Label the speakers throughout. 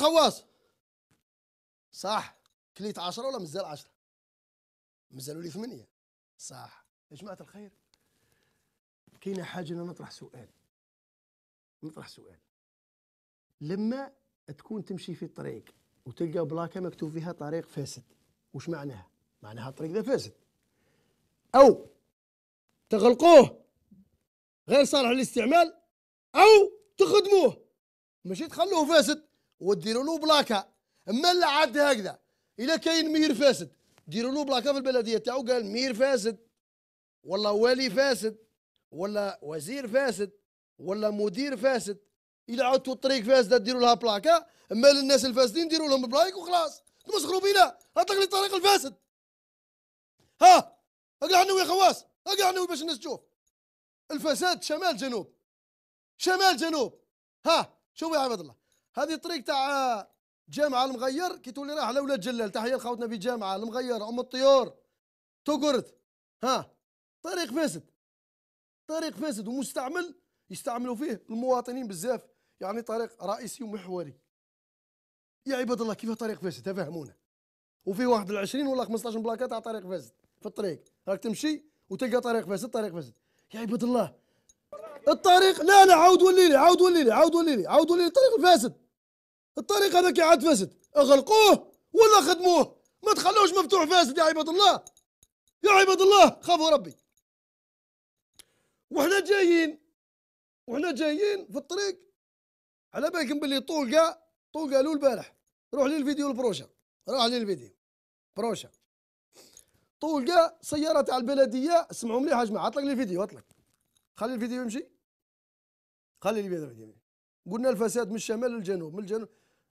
Speaker 1: خواص صح كليت عشرة ولا مازال عشرة مازالوا لي ثمانية صح يا جماعه الخير كاينه حاجه انا نطرح سؤال نطرح سؤال لما تكون تمشي في الطريق وتلقى بلاكه مكتوب فيها طريق فاسد وش معناها معناها الطريق ده فاسد او تغلقوه غير صالح للاستعمال او تخدموه ماشي تخلوه فاسد وديروا له بلاكه اما اللي عاد هكذا الا كاين مير فاسد ديروا له بلاكه في البلديه تاعو قال مير فاسد ولا والي فاسد ولا وزير فاسد ولا مدير فاسد الا عدتوا الطريق فاسده ديروا لها بلاكه اما للناس الفاسدين ديروا لهم بلايك وخلاص تمسخروا بينا اطلق لي الطريق الفاسد ها اقلع يا خواص اقلع نوي باش الناس تشوف الفساد شمال جنوب شمال جنوب ها شوفوا يا عباد الله هذه الطريق تاع جامعه المغير كي تولي رايح ولاد جلال تحيه لخوتنا في جامعه المغير ام الطيور توقرت ها طريق فاسد طريق فاسد ومستعمل يستعملوا فيه المواطنين بزاف يعني طريق رئيسي ومحوري يا عباد الله كيف طريق فاسد تفهمونا وفيه واحد العشرين ولا 15 بلاكات تاع طريق فاسد في الطريق راك تمشي وتلقى طريق فاسد طريق فاسد يا عباد الله الطريق لا لا عاود ولي لي عاود ولي لي عاود ولي لي عاود ولي لي الطريق الفاسد الطريق هذاك عاد فاسد اغلقوه ولا خدموه ما تخلوش مفتوح فاسد يا عباد الله يا عباد الله خافوا ربي وحنا جايين وحنا جايين في الطريق على بالكم باللي طوقة طوقة له البارح روح لي الفيديو البروشة روح لي الفيديو بروشة طوقة سيارة تاع البلدية اسمعوا مليح يا جماعة اطلق لي الفيديو اطلق خلي الفيديو يمشي خلي الفيديو يمشي قلنا الفساد من الشمال للجنوب من الجنوب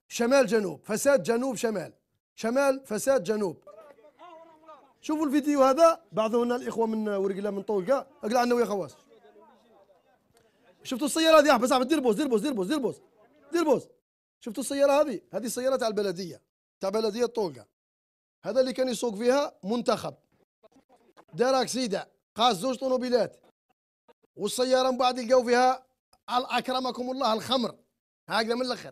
Speaker 1: شمال جنوب فساد جنوب شمال شمال فساد جنوب شوفوا الفيديو هذا هنا الاخوه من ورقله من طولقه اقلع عنا ويا خواص شفتوا السياره هذه احبس دير بوز دير بوز دير بوز دير بوز دير بوز شفتوا السياره هذه هذه السياره تاع البلديه تاع بلديه طولقه هذا اللي كان يسوق فيها منتخب دار سيدا قاز زوج طوموبيلات والسياره من بعد لقوا فيها اكرمكم الله الخمر هكذا من الاخر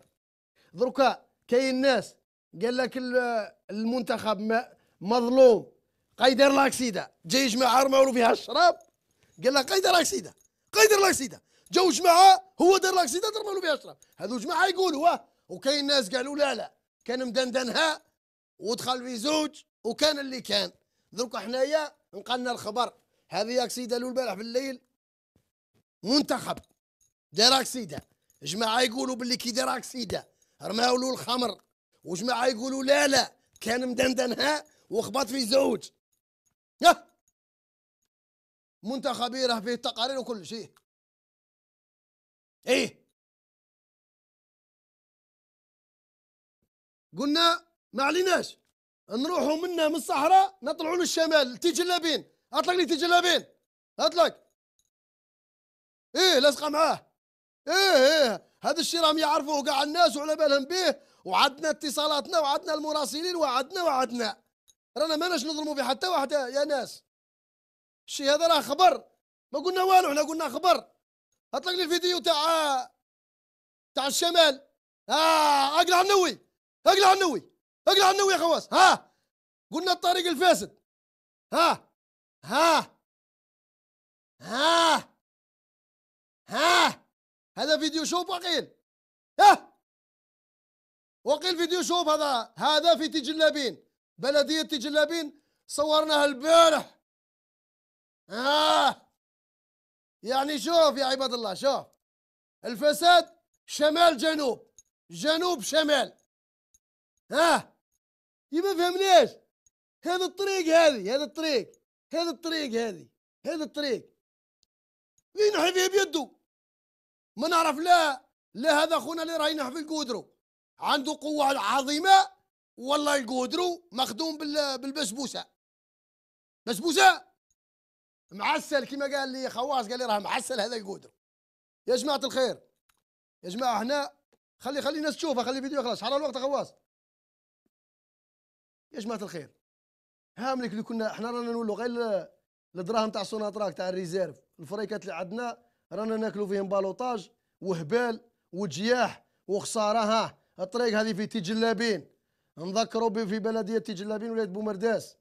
Speaker 1: دركا كاين الناس قال لك المنتخب مظلوم قيدر لاكسيدا جاي جماعه رموا فيها الشراب قال لك قيدر لاكسيدا قيدر لاكسيدا جاو جماعه هو دار لاكسيدا رموا له فيها الشراب هذو جماعه يقولوا واه وكاين ناس قالوا لا لا كان مدندنها ودخل في زوج وكان اللي كان دركا حنايا نقلنا الخبر هذه اكسيدا له البارح بالليل منتخب دار سيدا جماعه يقولوا باللي كي دار سيدا رماو له الخمر وجماعه يقولوا لا لا كان مدندنها وخبط في زوج منتخب راه فيه تقارير وكل شيء ايه قلنا ما عليناش نروحوا منا من الصحراء نطلعوا للشمال تيجي لابين اطلق لي تيجي لابين اطلق ايه لاصقه معاه ايه ايه هذا الشيء راهم يعرفوه كاع الناس وعلى بالهم به وعدنا اتصالاتنا وعدنا المراسلين وعدنا وعدنا رانا ماناش نظلموا في حتى واحد يا ناس الشيء هذا راه خبر ما قلنا والو احنا قلنا خبر اطلق لي الفيديو تاع تاع الشمال اه اقلع النوي اقلع النوي اقلع النوي يا خواص ها قلنا الطريق الفاسد ها ها ها ها هذا فيديو شوب وقيل ها وقيل فيديو شوب هذا هذا في تجلابين بلدية تجلابين صورناها البارح ها آه. يعني شوف يا عباد الله شوف الفساد شمال جنوب جنوب شمال ها يما فهمناش هذا الطريق هذه هذا الطريق هذا الطريق هذه هذا الطريق مين حبيب يده ما نعرف لا لا هذا خونا اللي راه في القودرو عنده قوة عظيمة والله القودرو مخدوم بالبسبوسة بسبوسة معسل كما قال لي خواص قال لي راه معسل هذا القودرو يا جماعة الخير يا جماعة هنا خلي خلي الناس تشوفها خلي الفيديو خلاص على الوقت خواص يا جماعة الخير هاملك اللي كنا احنا رانا نولوا غير الدراهم تاع سوناطراك تاع الريزيرف الفريكات اللي عندنا رانا ناكلوا فيهم بالوطاج وهبال وجياح وخساره ها الطريق هذه في تجلابين نذكروا في بلديه تجلابين ولايه بومرداس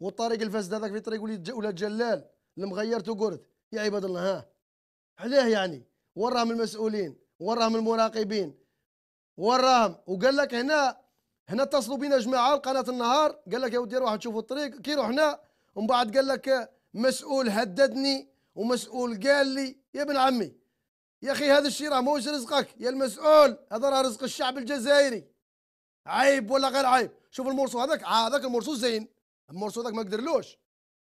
Speaker 1: والطريق الفاسد هذاك في طريق ولاد جلال المغير تقرد يا عباد الله ها علاه يعني وراهم المسؤولين وراهم المراقبين وراهم وقال لك هنا هنا اتصلوا بنا جماعه لقناه النهار قال لك يا ودي روح تشوفوا الطريق كي رحنا ومن بعد قال لك مسؤول هددني ومسؤول قال لي يا ابن عمي يا اخي هذا الشيء راه موش رزقك يا المسؤول هذا راه رزق الشعب الجزائري عيب ولا غير عيب شوف المرسو هذاك هذاك المرسو زين المرسو هذاك ما قدرلوش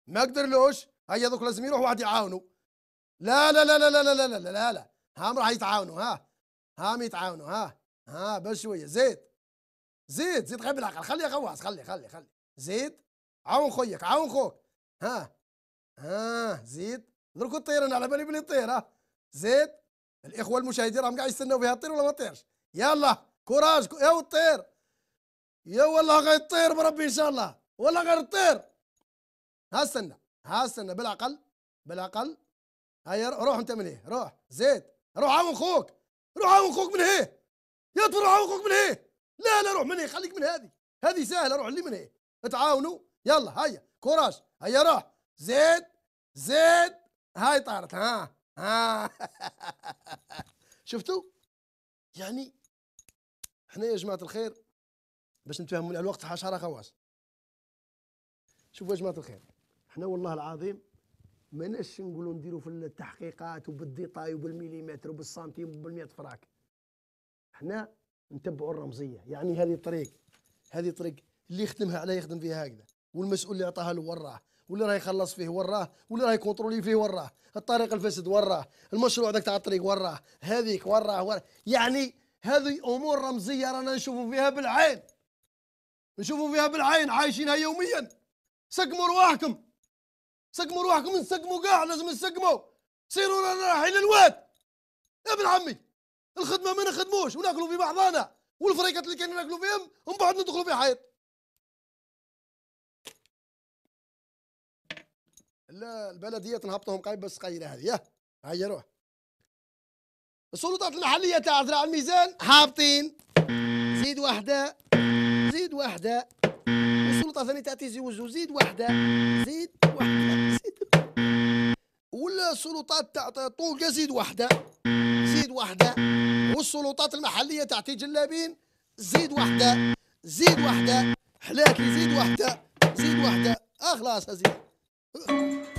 Speaker 1: ما قدرلوش هيا دوك لازم يروح واحد يعاونه لا لا لا لا لا لا لا لا لا, لا. هام راح يتعاونوا ها هام يتعاونوا ها ها بس شويه زيد زيد زيد غير بالعقل خليه خواص خلي خلي خلي زيد عاون خويك عاون خوك ها ها زيد دركو تطير انا على بالي بلي طير ها زيد الاخوه المشاهدين راهم قاعد يستناو فيها تطير ولا ما طيرش يلا كوراج يا وطير يا والله غيطير بربي ان شاء الله والله غير تطير ها استنى ها استنى بالعقل بالعقل هيا روح انت من هي روح زيد روح عاون خوك روح عاون خوك من هي يا روح عاون خوك من هي لا لا روح من هي خليك من هذه هذه سهله روح اللي من هي تعاونوا يلا هيا كوراج هيا روح زيد زيد هاي طارت ها ها شفتوا يعني احنا يا جماعه الخير باش نتفاهموا على الوقت حشره خواص شوفوا يا جماعه الخير حنا والله العظيم ماناش نقولوا نديروا في التحقيقات وبالديطاي وبالمليمتر وبالسنتيم وبالمئة فراك حنا نتبعوا الرمزيه يعني هذه طريق هذه طريق اللي يخدمها عليه يخدم فيها هكذا والمسؤول اللي عطاها له وراه واللي راه يخلص فيه وراه واللي راه يكونترولي فيه وراه الطريق الفاسد وراه المشروع ذاك تاع الطريق وراه هذيك وراه ورا يعني هذه امور رمزيه رانا نشوفوا فيها بالعين نشوفوا فيها بالعين عايشينها يوميا سقموا رواحكم سقموا رواحكم نسقموا كاع لازم نسقموا سيروا رانا رايحين للواد يا ابن عمي الخدمه ما نخدموش وناكلوا في بعضانا والفريقات اللي كانوا ناكلوا فيهم ومن بعد ندخلوا في حيط لا البلديه تنهبطهم قايب بس قايله هذه ياه هيا روح السلطات المحليه تاع ذراع الميزان هابطين زيد واحده زيد واحده والسلطه الثانيه تاع تيزي وزو زيد واحده زيد واحده زيد ولا السلطات تاع طوقة زيد واحده زيد واحده والسلطات المحليه تاع جلابين زيد واحده زيد واحده حلاكي زيد واحده زيد واحده اخلاص آه، هزيد Uh.